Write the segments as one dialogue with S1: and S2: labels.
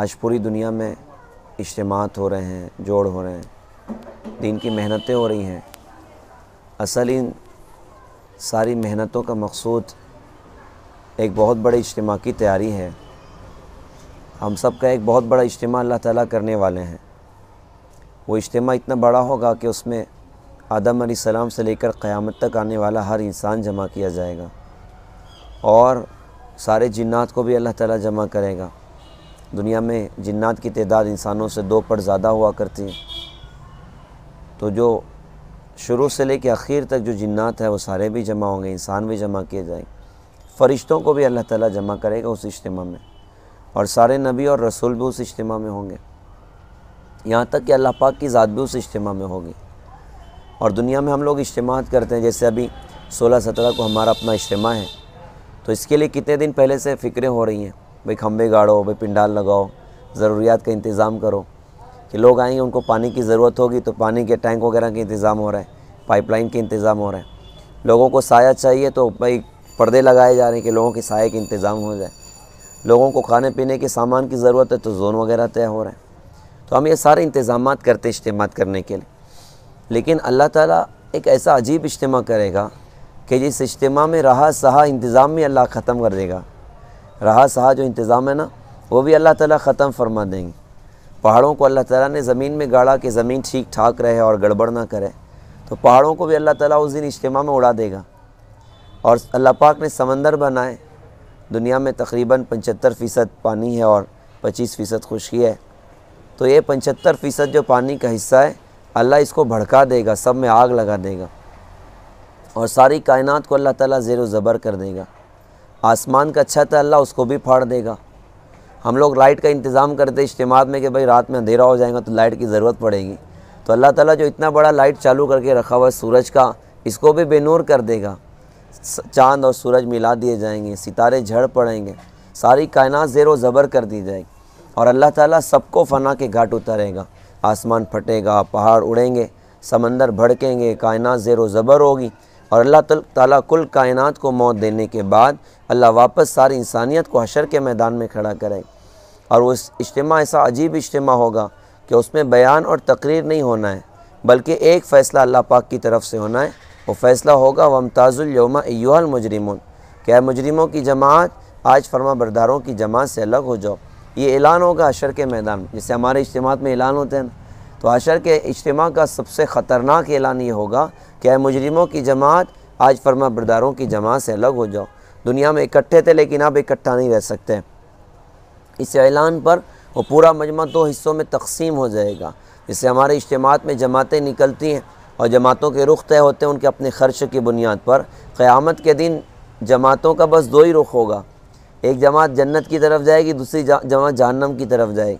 S1: आज पूरी दुनिया में इज्तमात हो रहे हैं जोड़ हो रहे हैं दिन की मेहनतें हो रही हैं असल इन सारी मेहनतों का मकसूद एक बहुत बड़े इज्तम की तैयारी है हम सब का एक बहुत बड़ा इज्तम अल्लाह ताला करने वाले हैं वो इज्तम इतना बड़ा होगा कि उसमें आदम सलाम से लेकर क़यामत तक आने वाला हर इंसान जमा किया जाएगा और सारे जिन्नात को भी अल्लाह ताला जमा करेगा दुनिया में जिन्नात की तदाद इंसानों से दो पट ज़्यादा हुआ करती है तो जो शुरू से लेकर आखिर तक जो जिन्नात है वो सारे भी जमा होंगे इंसान भी जमा किए जाएंगे फ़रिश्तों को भी अल्लाह ताला जमा करेगा उस इज्तम में और सारे नबी और रसूल भी उस इज्तम में होंगे यहाँ तक कि अल्लाह पाक की ज़ात भी उस इज्तम में होगी और दुनिया में हम लोग इज्तम करते हैं जैसे अभी सोलह सत्रह को हमारा अपना इज्तम है तो इसके लिए कितने दिन पहले से फ़िक्रें हो रही हैं भाई खम्भे गाड़ो भाई पिंडाल लगाओ ज़रूरियात का इंतज़ाम करो कि लोग आएंगे उनको पानी की ज़रूरत होगी तो पानी के टैंक वगैरह के इंतज़ाम हो रहा है पाइपलाइन के इंतज़ाम हो रहे हैं लोगों को साया चाहिए तो भाई पर्दे लगाए जा रहे हैं कि लोगों के साय के इंतज़ाम हो जाए लोगों को खाने पीने के सामान की ज़रूरत है तो जोन वगैरह तय हो रहे हैं तो हम ये सारे इंतज़ाम करते हैं इज्तम करने के लिए लेकिन अल्लाह ताला एक ऐसा अजीब इज्तम करेगा कि जिस इज्तम में रहा सहा इंतज़ाम में अल्लाह ख़त्म कर देगा रहा सहा जो इंतज़ाम है ना वो भी अल्लाह ताला ख़त्म फरमा देंगे पहाड़ों को अल्लाह ताला ने ज़मीन में गाड़ा कि ज़मीन ठीक ठाक रहे और गड़बड़ ना करे तो पहाड़ों को भी अल्लाह ताला उस दिन इज्तम में उड़ा देगा और अल्लाह पाक ने समंदर बनाए दुनिया में तकरीबन पचहत्तर फ़ीसद पानी है और पच्चीस फ़ीसद खुशी है तो ये पचहत्तर फ़ीसद जो पानी का हिस्सा है अल्लाह इसको भड़का देगा सब में आग लगा देगा और सारी कायनात को अल्लाह ताला ज़ेर ज़बर कर देगा आसमान का छत अच्छा है अल्लाह उसको भी फाड़ देगा हम लोग लाइट का इंतज़ाम करते इज्तम में कि भाई रात में अंधेरा हो जाएगा तो लाइट की ज़रूरत पड़ेगी तो अल्लाह ताला जो इतना बड़ा लाइट चालू करके रखा हुआ है सूरज का इसको भी बेनूर कर देगा चांद और सूरज मिला दिए जाएंगे सितारे झड़ पड़ेंगे सारी कायनात ज़ेरो ज़बर कर दी जाएगी और अल्लाह ताली सबको फना के घाट उतारेगा आसमान फटेगा पहाड़ उड़ेंगे समंदर भड़केंगे कायनात ज़ेर ज़बर होगी और अल्लाह ताला कुल कायनात को मौत देने के बाद अल्लाह वापस सारी इंसानियत को हशर के मैदान में खड़ा करें और उस इज्तम ऐसा अजीब इज्तम होगा कि उसमें बयान और तकरीर नहीं होना है बल्कि एक फ़ैसला अल्लाह पाक की तरफ से होना है वो फ़ैसला होगा वमताज़ुल ताज़ुलयोमा यूहल मुजरिमन क्या मुजरिमों की जमात आज फरमा बरदारों की जमात से अलग हो जाओ ये ऐलान होगा अशर के मैदान में जैसे हमारे इज्तम में ऐलान होते हैं ना तो अशर के इज्तम का सबसे ख़तरनाक ऐलान ये होगा कि मुजरमों की जमात आज फर्मा बरदारों की जमात से अलग हो जाओ दुनिया में इकट्ठे थे लेकिन अब इकट्ठा नहीं रह सकते इस ऐलान पर वो पूरा मजमा दो हिस्सों में तकसीम हो जाएगा इससे हमारे इज्तमात में जमातें निकलती हैं और जमातों के रुख तय होते हैं उनके अपने खर्च की बुनियाद पर क़्यामत के दिन जमातों का बस दो ही रुख होगा एक जमात जन्नत की तरफ जाएगी दूसरी जमात जहनम की तरफ जाएगी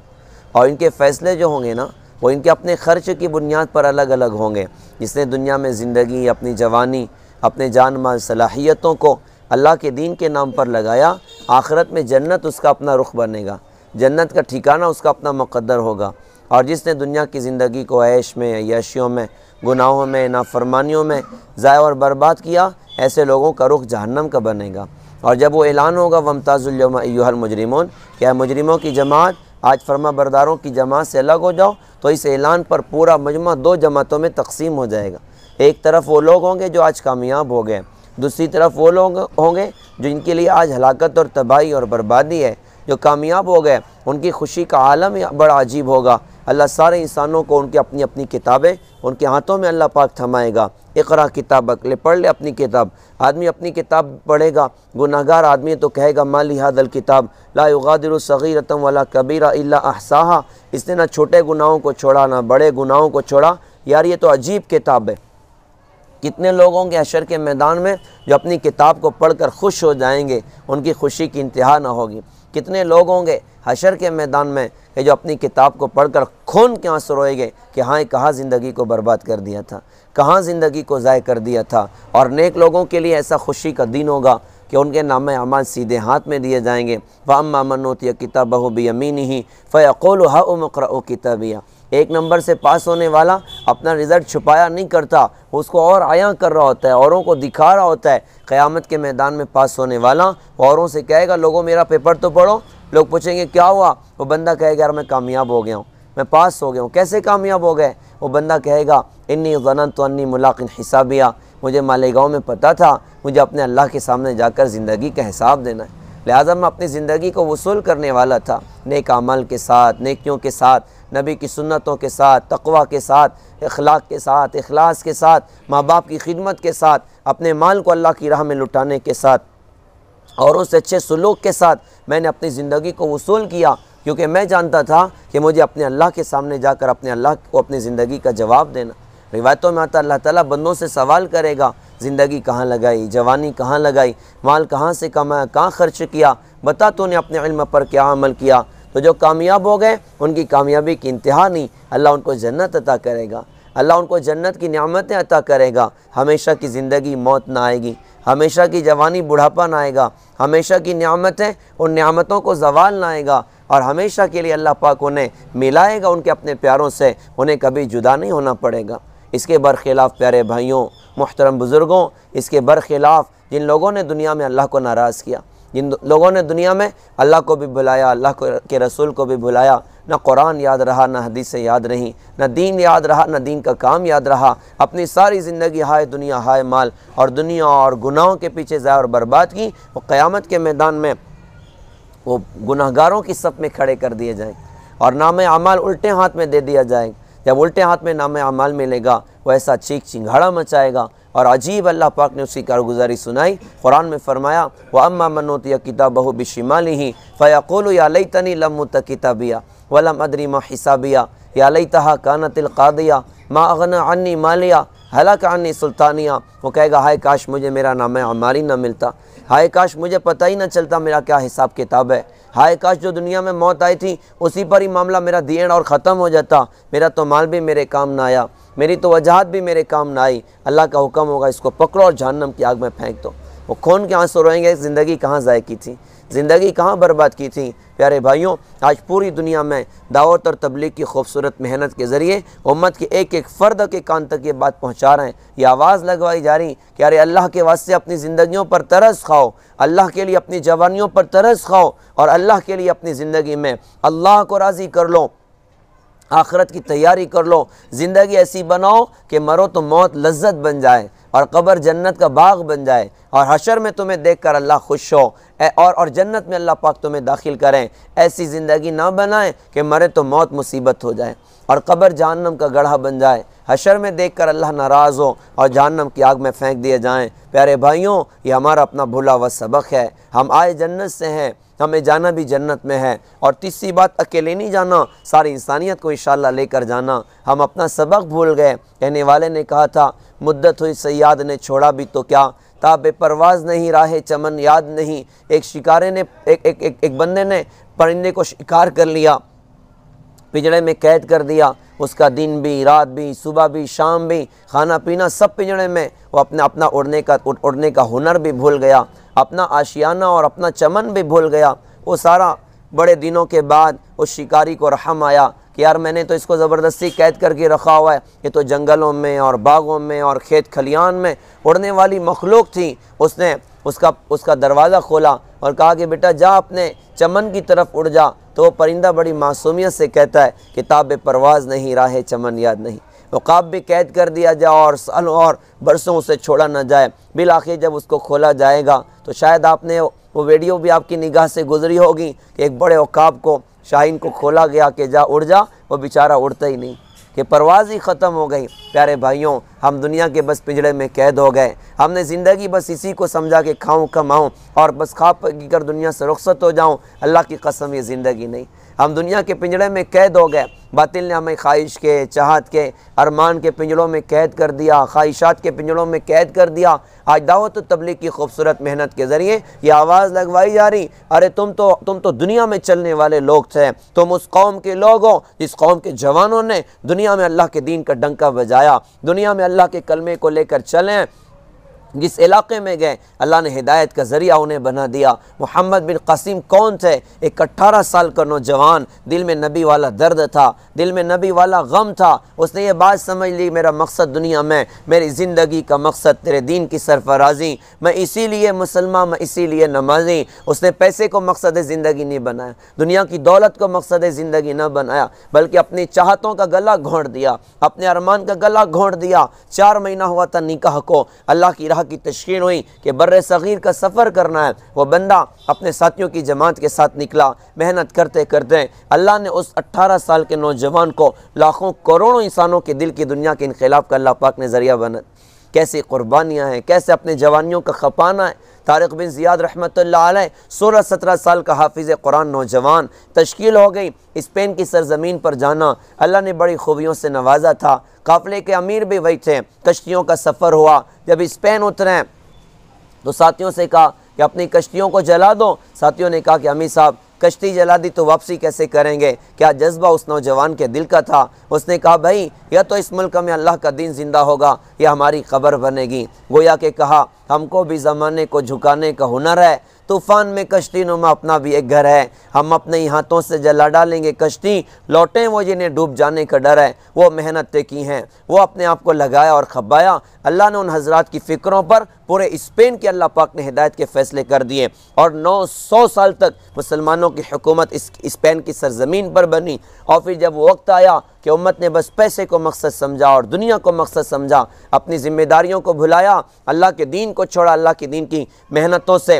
S1: और इनके फ़ैसले जो होंगे ना वो इनके अपने ख़र्च की बुनियाद पर अलग अलग होंगे जिसने दुनिया में ज़िंदगी अपनी जवानी अपने जान माल सलाहियतों को अल्लाह के दीन के नाम पर लगाया आखरत में जन्नत उसका अपना रुख बनेगा जन्नत का ठिकाना उसका अपना मुकद्दर होगा और जिसने दुनिया की ज़िंदगी को ऐश में याशियों में गुनाहों में नाफरमानियों में ज़ाय और बर्बाद किया ऐसे लोगों का रुख जहन्नम का बनेगा और जब वो ऐलान होगा वमताज़ुलयमा युहल मुजरिमोन क्या मुजरिमों की जमात आज फर्मा बरदारों की जमात से अलग हो जाओ तो इस ऐलान पर पूरा मजमा दो जमातों में तकसीम हो जाएगा एक तरफ वो लोग होंगे जो आज कामयाब हो गए दूसरी तरफ वो लोग होंगे जो इनके लिए आज हलाकत और तबाही और बर्बादी है जो कामयाब हो गए उनकी खुशी का आलम बड़ा अजीब होगा अल्लाह सारे इंसानों को उनकी अपनी अपनी किताबें उनके हाथों में अल्लाह पाक थमाएगा इकरा किताब ले पढ़ ले अपनी किताब आदमी अपनी किताब पढ़ेगा गुनागार आदमी तो कहेगा मा लिहादल किताब लागादिर सगीरतम वाला कबीरा इल्ला अहसाहा इसने ना छोटे गुनाहों को छोड़ा ना बड़े गुनाहों को छोड़ा यार ये तो अजीब किताब है कितने लोगों के अशर के मैदान में जो अपनी किताब को पढ़कर खुश हो जाएंगे उनकी खुशी की इंतहा ना होगी कितने लोग होंगे हशर के मैदान में कि जो अपनी किताब को पढ़कर खून के आंसू रोएंगे कि हाँ कहाँ ज़िंदगी को बर्बाद कर दिया था कहाँ ज़िंदगी को ज़ाय कर दिया था और नेक लोगों के लिए ऐसा खुशी का दिन होगा कि उनके नाम अमाल सीधे हाथ में दिए जाएंगे वाम अम्मा या किताब बहू अमीन ही फ़ैक़ोल हाउ मकर किताबिया एक नंबर से पास होने वाला अपना रिज़ल्ट छुपाया नहीं करता उसको और आया कर रहा होता है औरों को दिखा रहा होता है क़यामत के मैदान में पास होने वाला औरों से कहेगा लोगों मेरा पेपर तो पढ़ो लोग पूछेंगे क्या हुआ वो बंदा कहेगा यार मैं कामयाब हो गया हूँ मैं पास हो गया हूँ कैसे कामयाब हो गए वो बंदा कहेगा इन्नी गनत तो अन्नी मुलाकिन हिसाबिया मुझे मालेगाँव में पता था मुझे अपने अल्लाह के सामने जाकर ज़िंदगी का हिसाब देना है लिहाजा मैं अपनी ज़िंदगी को वसूल करने वाला था नेक अमल के साथ नेकियों के साथ नबी की सुन्नतों के साथ तकवा के साथ अखलाक के साथ अखलास के साथ माँ बाप की खिदमत के साथ अपने माल को अल्लाह की राह में लुटाने के साथ और उस अच्छे सलूक के साथ मैंने अपनी ज़िंदगी को वसूल किया क्योंकि मैं जानता था कि मुझे अपने अल्लाह के सामने जाकर अपने अल्लाह को अपनी ज़िंदगी का जवाब देना रिवायतों में आता अल्लाह ताला बंदों से सवाल करेगा ज़िंदगी कहाँ लगाई जवानी कहाँ लगाई माल कहाँ से कमाया कहाँ खर्च किया बता तूने अपने इल्म पर क्या अमल किया तो जो कामयाब हो गए उनकी कामयाबी की इंतहा नहीं अल्लाह उनको जन्नत अता करेगा अल्लाह उनको जन्नत की नियामतें अता करेगा हमेशा की ज़िंदगी मौत ना आएगी हमेशा की जवानी बुढ़ापा ना आएगा हमेशा की नियामतें उन नियामतों को जवाल ना आएगा और हमेशा के लिए अल्लाह पाक उन्हें मिलाएगा उनके अपने प्यारों से उन्हें कभी जुदा नहीं होना पड़ेगा इसके बरखिलाफ़ प्यारे भाइयों मोहतरम बुज़ुर्गों इसके बरखिलाफ़ जिन लोगों ने दुनिया में अल्लाह को नाराज़ किया जिन लोगों ने दुनिया में अल्लाह को भी भुलाया अल्लाह के रसूल को भी भुलाया ना कुरान याद रहा ना हदीसें याद रहीं ना दीन याद रहा ना दीन का काम याद रहा अपनी सारी ज़िंदगी हाय दुनिया हाय माल और दुनिया और गुनाहों के पीछे जाए और बर्बाद की वो क़्यामत के मैदान में वो गुनाहगारों की सब में खड़े कर दिए जाएँ और नाम अमाल उल्टे हाथ में दे दिया जाए जब उल्टे हाथ में नाम अमाल मिलेगा वो ऐसा चीख चिंगाड़ा मचाएगा और अजीब अल्लाह पाक ने उसकी कारगुजारी सुनाई कुरान में फरमाया व अम्मा मनोतिया किताब बहु बिशिमाली ही फ़याकुल या लई तनी लमुत किताबिया वलम अदरी मा हिसाबिया या लई तहा कानतिल कादिया मा अगना अन्नी मालिया हलाकानी सुल्तानिया वो कहेगा हाय काश मुझे मेरा नाम है हमारी ना मिलता हाय काश मुझे पता ही ना चलता मेरा क्या हिसाब किताब है हाय काश जो दुनिया में मौत आई थी उसी पर ही मामला मेरा दिए और ख़त्म हो जाता मेरा तो माल भी मेरे काम ना आया मेरी तो वजाहत भी मेरे काम ना आई अल्लाह का हुक्म होगा इसको पकड़ो और जहनम की आग में फेंक दो वो खून के आंसू रोएंगे ज़िंदगी कहाँ ज़ाय की थी ज़िंदगी कहाँ बर्बाद की थी प्यारे भाइयों आज पूरी दुनिया में दावत और तबलीग की खूबसूरत मेहनत के ज़रिए उम्मत के एक एक फ़र्द के कान तक ये बात पहुँचा रहे हैं ये आवाज़ लगवाई जा रही कि अरे अल्लाह के वास्ते अपनी ज़िंदगियों पर तरस खाओ अल्लाह के लिए अपनी जवानियों पर तरस खाओ और अल्लाह के लिए अपनी ज़िंदगी में अल्लाह को राज़ी कर लो आखरत की तैयारी कर लो ज़िंदगी ऐसी बनाओ कि मरो तो मौत लज्जत बन जाए और कब्र जन्नत का बाग बन जाए और हशर में तुम्हें देख कर अल्लाह खुश हो और और जन्नत में अल्लाह पाक तुम्हें दाखिल करें ऐसी ज़िंदगी ना बनाएं कि मरे तो मौत मुसीबत हो जाए और कब्र जहन्नम का गढ़ा बन जाए हशर में देख कर अल्लाह नाराज़ हो और जहन्नम की आग में फेंक दिए जाएँ प्यारे भाइयों ये हमारा अपना भुला हुआ सबक है हम आए जन्नत से हैं हमें जाना भी जन्नत में है और तीसरी बात अकेले नहीं जाना सारी इंसानियत को इन लेकर जाना हम अपना सबक भूल गए कहने वाले ने कहा था मुद्दत हुई सयाद ने छोड़ा भी तो क्या ताब परवाज़ नहीं राह चमन याद नहीं एक शिकारे ने एक एक एक, एक बंदे ने परिंदे को शिकार कर लिया पिजड़े में कैद कर दिया उसका दिन भी रात भी सुबह भी शाम भी खाना पीना सब पिजड़े में वो अपना अपना उड़ने का उड़ने का हुनर भी भूल गया अपना आशियाना और अपना चमन भी भूल गया वो सारा बड़े दिनों के बाद उस शिकारी को रहम आया कि यार मैंने तो इसको ज़बरदस्ती कैद करके रखा हुआ है ये तो जंगलों में और बागों में और खेत खलियान में उड़ने वाली मखलूक थी उसने उसका उसका दरवाज़ा खोला और कहा कि बेटा जा अपने चमन की तरफ उड़ जा तो वो परिंदा बड़ी मासूमियत से कहता है किताब परवाज़ नहीं राह चमन याद नहीं वक़ाब भी कैद कर दिया जाए और सालों और बरसों उसे छोड़ा ना जाए बिल आखिर जब उसको खोला जाएगा तो शायद आपने वो वीडियो भी आपकी निगाह से गुजरी होगी कि एक बड़े औकाब को शाहीन को खोला गया कि जा उड़ जा वो बेचारा उड़ता ही नहीं कि परवाज़ ही ख़त्म हो गई प्यारे भाइयों हम दुनिया के बस पिंजड़े में कैद हो गए हमने ज़िंदगी बस इसी को समझा कि खाऊं कमाऊं और बस खा पी कर दुनिया से रुखसत हो जाऊं अल्लाह की कसम ये ज़िंदगी नहीं हम दुनिया के पिंजड़े में कैद हो गए बातिल ने हमें ख्वाहिश के चाहत के अरमान के पिंजड़ों में कैद कर दिया ख्वाहिशात के पिंजड़ों में कैद कर दिया आज दावत तो तबलीग की खूबसूरत मेहनत के ज़रिए यह आवाज़ लगवाई जा रही अरे तुम तो तुम तो दुनिया में चलने वाले लोग थे तुम उस कौम के लोग हो जिस कौम के जवानों ने दुनिया में अल्लाह के दीन का डंका बजाया दुनिया में अल्लाह के कलमे को लेकर चलें जिस इलाके में गए अल्लाह ने हिदायत का ज़रिया उन्हें बना दिया मोहम्मद बिन कसीम कौन थे एक अट्ठारह साल का नौजवान दिल में नबी वाला दर्द था दिल में नबी वाला गम था उसने ये बात समझ ली मेरा मकसद दुनिया में मेरी ज़िंदगी का मकसद तेरे दीन की सरफराजी मैं इसीलिए मुसलमान मैं इसीलिए नमाजी उसने पैसे को मकसद ज़िंदगी नहीं बनाया दुनिया की दौलत को मकसद ज़िंदगी न बनाया बल्कि अपनी चाहतों का गला घोंट दिया अपने अरमान का गला घोंट दिया चार महीना हुआ था निकाह को अल्लाह की राह राह की तशकीन हुई कि बर सग़ीर का सफ़र करना है वह बंदा अपने साथियों की जमात के साथ निकला मेहनत करते करते अल्लाह ने उस अट्ठारह साल के नौजवान को लाखों करोड़ों इंसानों के दिल की दुनिया के इनकलाब का अल्लाह पाक ने ज़रिया बना कैसे कुर्बानियाँ हैं कैसे अपने जवानियों का खपाना है तारक बिन ज़ियाद रहमत सोलह सत्रह साल का हाफिज़ कुरान नौजवान तश्कील हो गई स्पेन की सरजमीन पर जाना अल्लाह ने बड़ी खूबियों से नवाजा था काफ़िले के अमीर भी वही थे कश्तियों का सफ़र हुआ जब इस्पेन उतरे तो साथियों से कहा कि अपनी कश्तियों को जला दो साथियों ने कहा कि अमीर साहब कश्ती जला दी तो वापसी कैसे करेंगे क्या जज्बा उस नौजवान के दिल का था उसने कहा भाई या तो इस मुल्क में अल्लाह का दिन ज़िंदा होगा या हमारी खबर बनेगी गोया के कहा हमको भी ज़माने को झुकाने का हुनर है तूफ़ान में कश्ती नुमा अपना भी एक घर है हम अपने ही हाथों से जला डालेंगे कश्ती लौटें वो जिन्हें डूब जाने का डर है वो मेहनतें की हैं वो अपने आप को लगाया और खबाया अल्लाह ने उन हजरात की फ़िक्रों पर पूरे स्पेन के अल्लाह पाक ने हिदायत के फैसले कर दिए और 900 साल तक मुसलमानों मुसलमानों की हुकूमत इस स्पेन की सरजमीन पर बनी और फिर जब वक्त आया कि उम्मत ने बस पैसे को मकसद समझा और दुनिया को मकसद समझा अपनी जिम्मेदारियों को भुलाया अल्लाह के दीन को छोड़ा अल्लाह के दीन की मेहनतों से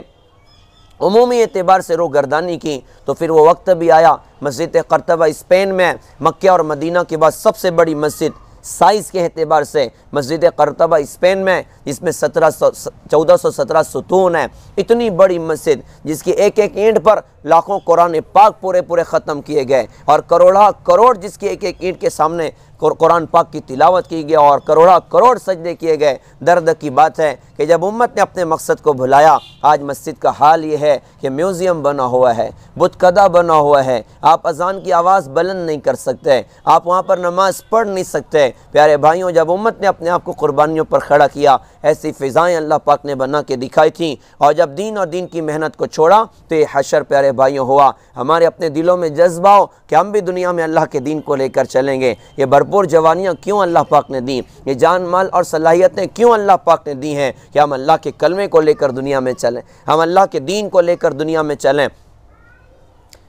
S1: अमूमी एतबार से रोगर्दानी की तो फिर वो वक्त भी आया मस्जिद करतबा स्पेन में मक् और मदीना के बाद सबसे बड़ी मस्जिद साइज़ के अतबार से मस्जिद करतबा स्पेन में जिसमें सत्रह सौ चौदह सौ सत्रह सतून है इतनी बड़ी मस्जिद जिसकी एक एक ईंट पर लाखों कुरान पाक पूरे पूरे ख़त्म किए गए और करोड़ा करोड़ जिसकी एक एक ईंट के सामने कुरान पाक की तिलावत की गई और करोड़ा करोड़ सजदे किए गए दर्द की बात है कि जब उम्मत ने अपने मकसद को भुलाया आज मस्जिद का हाल ये है कि म्यूज़ियम बना हुआ है बुतकदा बना हुआ है आप अजान की आवाज़ बुलंद नहीं कर सकते आप वहाँ पर नमाज पढ़ नहीं सकते प्यारे भाइयों जब उम्मत ने अपने आप को कुर्बानियों पर खड़ा किया ऐसी फ़िज़ाएँ अल्लाह पाक ने बना के दिखाई थी और जब दीन और दीन की मेहनत को छोड़ा तो ये हशर प्यारे भाइयों हुआ हमारे अपने दिलों में जज्बा हो कि हम भी दुनिया में अल्लाह के दीन को लेकर चलेंगे ये भरपूर भरपूर जवानियाँ क्यों अल्लाह पाक ने दी ये जान माल और सलाहियतें क्यों अल्लाह पाक ने दी हैं कि हम अल्लाह के कलमे को लेकर दुनिया में चलें हम अल्लाह के दीन को लेकर दुनिया में चलें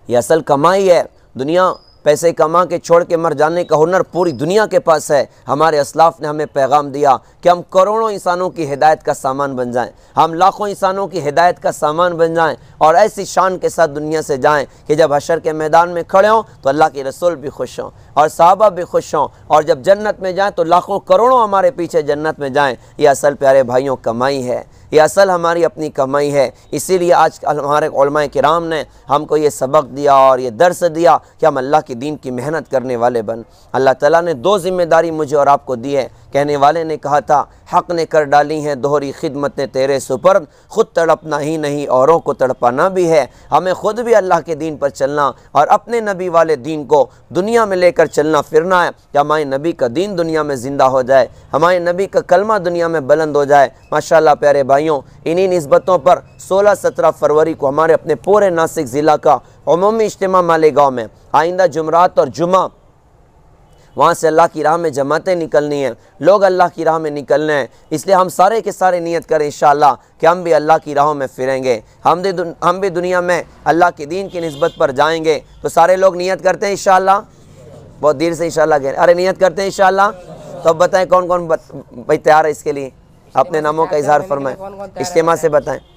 S1: यह असल कमाई है दुनिया पैसे कमा के छोड़ के मर जाने का हुनर पूरी दुनिया के पास है हमारे असलाफ ने हमें पैगाम दिया कि हम करोड़ों इंसानों की हिदायत का सामान बन जाएं हम लाखों इंसानों की हिदायत का सामान बन जाएं और ऐसी शान के साथ दुनिया से जाएं कि जब हशर के मैदान में खड़े हों तो अल्लाह के रसूल भी खुश हों और साहबा भी खुश हों और जब जन्नत में जाएँ तो लाखों करोड़ों हमारे पीछे जन्नत में जाएँ ये असल प्यारे भाइयों कमाई है ये असल हमारी अपनी कमाई है इसीलिए आज हमारे कराम ने हमको ये सबक दिया और ये दर्स दिया कि हम अल्लाह के दीन की मेहनत करने वाले बन अल्लाह ताला ने दो ज़िम्मेदारी मुझे और आपको दी है कहने वाले ने कहा था हक ने कर डाली हैं दोहरी खिदमत ने तेरे सुपर्द ख़ुद तड़पना ही नहीं औरों को तड़पाना भी है हमें ख़ुद भी अल्लाह के दीन पर चलना और अपने नबी वाले दीन को दुनिया में लेकर चलना फिरना है कि हमारे नबी का दीन दुनिया में ज़िंदा हो जाए हमारे नबी का कलमा दुनिया में बुलंद हो जाए माशा प्यारे भाइयों इन्हीं नस्बतों पर सोलह सत्रह फरवरी को हमारे अपने पूरे नासिक ज़िला का अमूमी इज्तम मालेगा में आइंदा जुमरात और जुमा वहाँ से अल्लाह की राह में जमातें निकलनी हैं लोग अल्लाह की राह में निकलने हैं इसलिए हम सारे के सारे नीयत करें इन कि हम भी अल्लाह की राहों में फिरेंगे हम भी हम भी दुनिया में अल्लाह के दीन की नस्बत पर जाएंगे तो सारे लोग नीयत करते हैं इन बहुत देर से इन कह अरे नीयत करते हैं इन तो अब बताएँ कौन कौन भाई तैयार है इसके लिए अपने नामों का इजहार फरमाएँ इज्तम से बताएँ